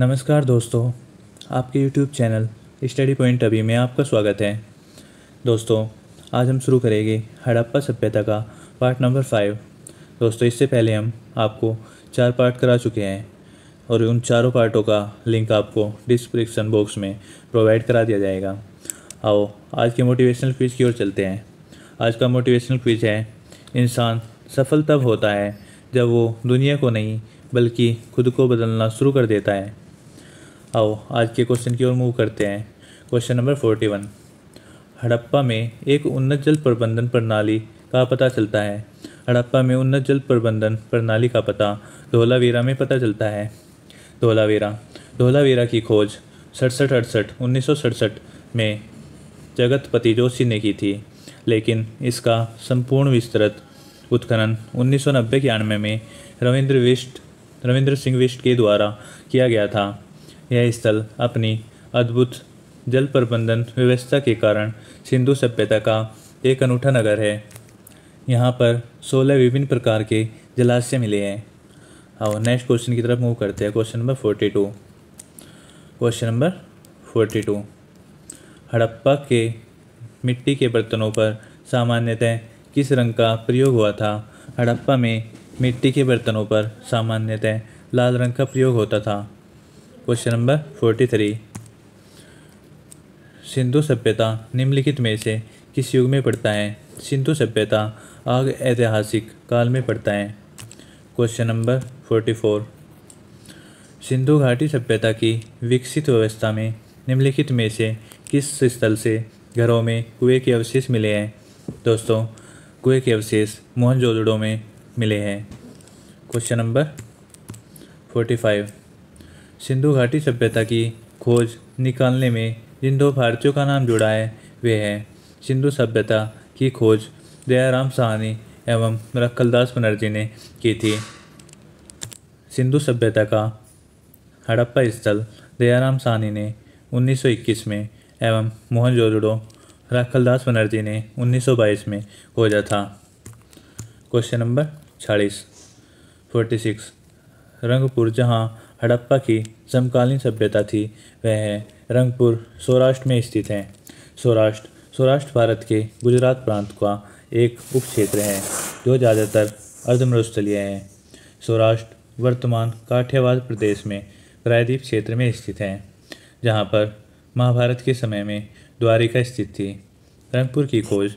नमस्कार दोस्तों आपके YouTube चैनल स्टडी पॉइंट अभी में आपका स्वागत है दोस्तों आज हम शुरू करेंगे हड़प्पा सभ्यता का पार्ट नंबर फाइव दोस्तों इससे पहले हम आपको चार पार्ट करा चुके हैं और उन चारों पार्टों का लिंक आपको डिस्क्रिप्शन बॉक्स में प्रोवाइड करा दिया जाएगा आओ आज के मोटिवेशनल क्विज की ओर चलते हैं आज का मोटिवेशनल क्विज है इंसान सफल तब होता है जब वो दुनिया को नहीं बल्कि खुद को बदलना शुरू कर देता है आओ आज के क्वेश्चन की ओर मूव करते हैं question number forty one Harappa में एक उन्नत जल प्रबंधन प्रणाली का पता चलता है हड़प्पा में उन्नत जल प्रबंधन प्रणाली का पता धोलावेरा में पता चलता है धोलावेरा धोलावेरा की खोज सड़सठ अड़सठ उन्नीस में जगतपति जोशी ने की थी लेकिन इसका संपूर्ण विस्तृत उत्खनन उन्नीस सौ नब्बे में रविंद्र विष्ट रविंद्र सिंह विष्ट के द्वारा किया गया था यह स्थल अपनी अद्भुत जल प्रबंधन व्यवस्था के कारण सिंधु सभ्यता का एक अनूठा नगर है यहाँ पर सोलह विभिन्न प्रकार के जलाशय मिले हैं और नेक्स्ट क्वेश्चन की तरफ मूव करते हैं question number forty two question number forty two Harappa के मिट्टी के बर्तनों पर सामान्यतः किस रंग का प्रयोग हुआ था हड़प्पा में मिट्टी के बर्तनों पर सामान्यतः लाल रंग का प्रयोग होता था question number forty three Sindhu सभ्यता निम्नलिखित में से किस युग में पड़ता है सिंधु सभ्यता आग ऐतिहासिक काल में पड़ता है question number forty four Sindhu घाटी सभ्यता की विकसित व्यवस्था में निम्नलिखित में से किस स्थल से घरों में कुएं के अवशेष मिले हैं दोस्तों कुएं के अवशेष मोहनजोदड़ों में मिले हैं question number forty five Sindhu घाटी सभ्यता की खोज निकालने में जिन दो भारतीयों का नाम जुड़ा है वे हैं सिंधु सभ्यता की खोज दयाराम साहनी एवं रक्कलदास बनर्जी ने की थी सिंधु सभ्यता का हड़प्पा स्थल दयाराम साहनी ने 1921 में एवं मोहनजोदड़ो रखलदास बनर्जी ने 1922 में खोजा था क्वेश्चन नंबर छालीस फोर्टी सिक्स रंगपुर जहाँ हड़प्पा की समकालीन सभ्यता थी वह रंगपुर सौराष्ट्र में स्थित हैं सौराष्ट्र सौराष्ट्र भारत के गुजरात प्रांत का एक उप क्षेत्र है जो ज़्यादातर अर्धमरुस्थलीय है सौराष्ट्र वर्तमान काठियावाड़ प्रदेश में प्रायद्वीप क्षेत्र में स्थित है जहाँ पर महाभारत के समय में द्वारिका स्थित थी रंगपुर की खोज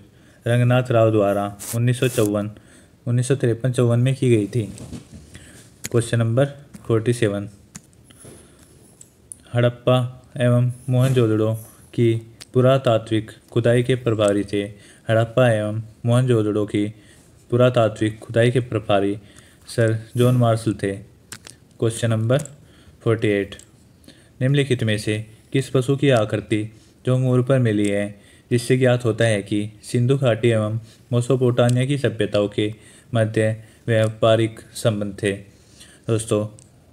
रंगनाथ राव द्वारा उन्नीस सौ चौवन उन्नीस सौ तिरपन चौवन में की गई थी question number forty seven Harappa एवं मोहनजोदड़ो की पुरातात्विक खुदाई के प्रभारी थे हड़प्पा एवं मोहनजोदड़ो की पुरातात्विक खुदाई के प्रभारी सर जॉन मार्शल थे क्वेश्चन नंबर फोर्टी एट निम्नलिखित में से किस पशु की आकृति जो मोर पर मिली है जिससे ज्ञात होता है कि सिंधु घाटी एवं मोसोपोटानिया की सभ्यताओं के मध्य व्यापारिक संबंध थे दोस्तों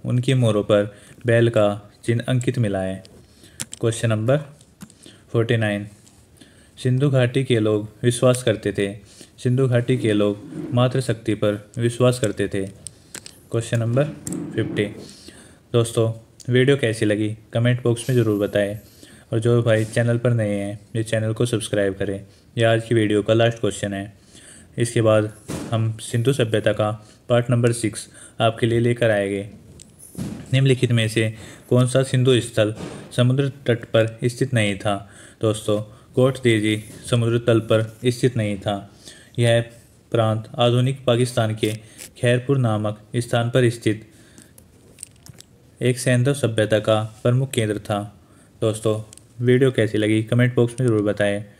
उनके मोरों पर बैल का चिन्ह अंकित मिला है question number forty nine Sindhu घाटी के लोग विश्वास करते थे सिंधु घाटी के लोग मातृशक्ति पर विश्वास करते थे क्वेश्चन नंबर फिफ्टी दोस्तों वीडियो कैसी लगी कमेंट बॉक्स में ज़रूर बताएं और जो भाई चैनल पर नए हैं ये चैनल को सब्सक्राइब करें यह आज की वीडियो का लास्ट क्वेश्चन है इसके बाद हम सिंधु सभ्यता का पार्ट नंबर सिक्स आपके लिए लेकर आएंगे निम्नलिखित में से कौन सा सिंधु स्थल समुद्र तट पर स्थित नहीं था दोस्तों कोट देजी समुद्र तल पर स्थित नहीं था यह प्रांत आधुनिक पाकिस्तान के खैरपुर नामक स्थान पर स्थित एक सैंधव सभ्यता का प्रमुख केंद्र था दोस्तों वीडियो कैसी लगी कमेंट बॉक्स में ज़रूर बताएं